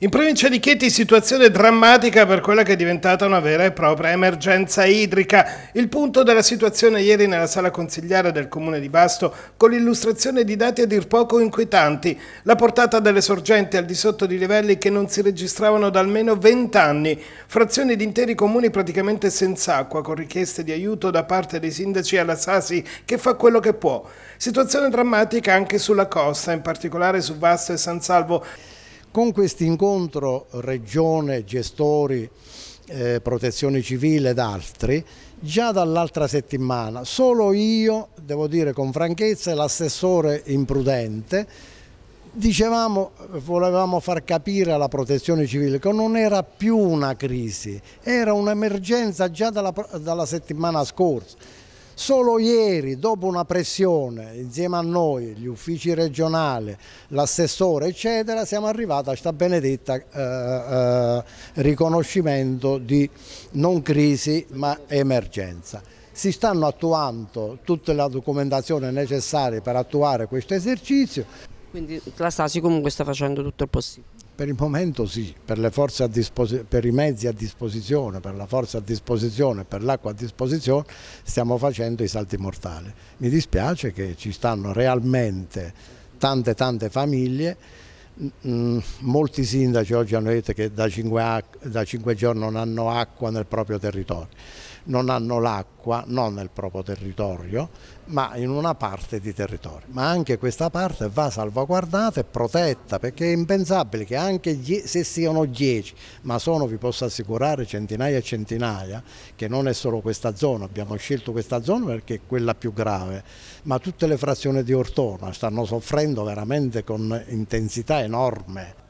In provincia di Chieti situazione drammatica per quella che è diventata una vera e propria emergenza idrica. Il punto della situazione ieri nella sala consigliare del comune di Basto con l'illustrazione di dati a dir poco inquietanti. La portata delle sorgenti al di sotto di livelli che non si registravano da almeno 20 anni. Frazioni di interi comuni praticamente senza acqua con richieste di aiuto da parte dei sindaci alla Sasi che fa quello che può. Situazione drammatica anche sulla costa, in particolare su Vasto e San Salvo. Con questo incontro regione, gestori, eh, protezione civile ed altri, già dall'altra settimana solo io, devo dire con franchezza, e l'assessore imprudente, dicevamo, volevamo far capire alla protezione civile che non era più una crisi, era un'emergenza già dalla, dalla settimana scorsa Solo ieri, dopo una pressione insieme a noi, gli uffici regionali, l'assessore, eccetera, siamo arrivati a questa benedetta eh, eh, riconoscimento di non crisi ma emergenza si stanno attuando tutte le documentazioni necessarie per attuare questo esercizio, quindi la Stasi comunque sta facendo tutto il possibile. Per il momento sì, per, per i mezzi a disposizione, per la forza a disposizione, per l'acqua a disposizione stiamo facendo i salti mortali. Mi dispiace che ci stanno realmente tante tante famiglie mm, mm, molti sindaci oggi hanno detto che da cinque, da 5, giorni non hanno acqua nel proprio territorio non hanno l'acqua non nel proprio territorio ma in una parte di territorio. Ma anche questa parte va salvaguardata e protetta perché è impensabile che anche se siano 10 ma sono vi posso assicurare centinaia e centinaia che non è solo questa zona, abbiamo scelto questa zona perché è quella più grave ma tutte le frazioni di Ortona stanno soffrendo veramente con intensità enorme.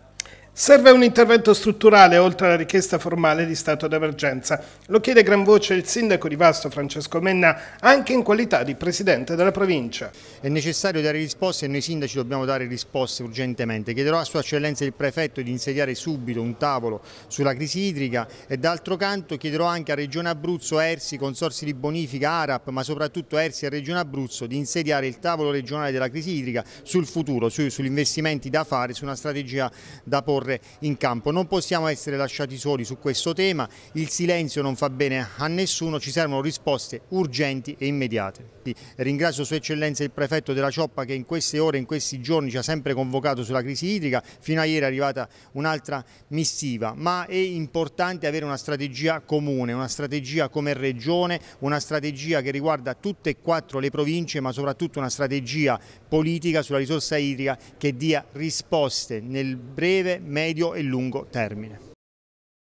Serve un intervento strutturale oltre alla richiesta formale di stato d'emergenza. Lo chiede a gran voce il sindaco di Vasto Francesco Menna anche in qualità di presidente della provincia. È necessario dare risposte e noi sindaci dobbiamo dare risposte urgentemente. Chiederò a sua eccellenza il prefetto di insediare subito un tavolo sulla crisi idrica e d'altro canto chiederò anche a Regione Abruzzo, ERSI, Consorsi di Bonifica, ARAP ma soprattutto ERSI e Regione Abruzzo di insediare il tavolo regionale della crisi idrica sul futuro, su, sugli investimenti da fare, su una strategia da porre porre in campo. Non possiamo essere lasciati soli su questo tema, il silenzio non fa bene a nessuno, ci servono risposte urgenti e immediate. Ringrazio Sua Eccellenza il Prefetto della Cioppa che in queste ore, in questi giorni ci ha sempre convocato sulla crisi idrica, fino a ieri è arrivata un'altra missiva, ma è importante avere una strategia comune, una strategia come regione, una strategia che riguarda tutte e quattro le province, ma soprattutto una strategia politica sulla risorsa idrica che dia risposte nel breve, medio e lungo termine.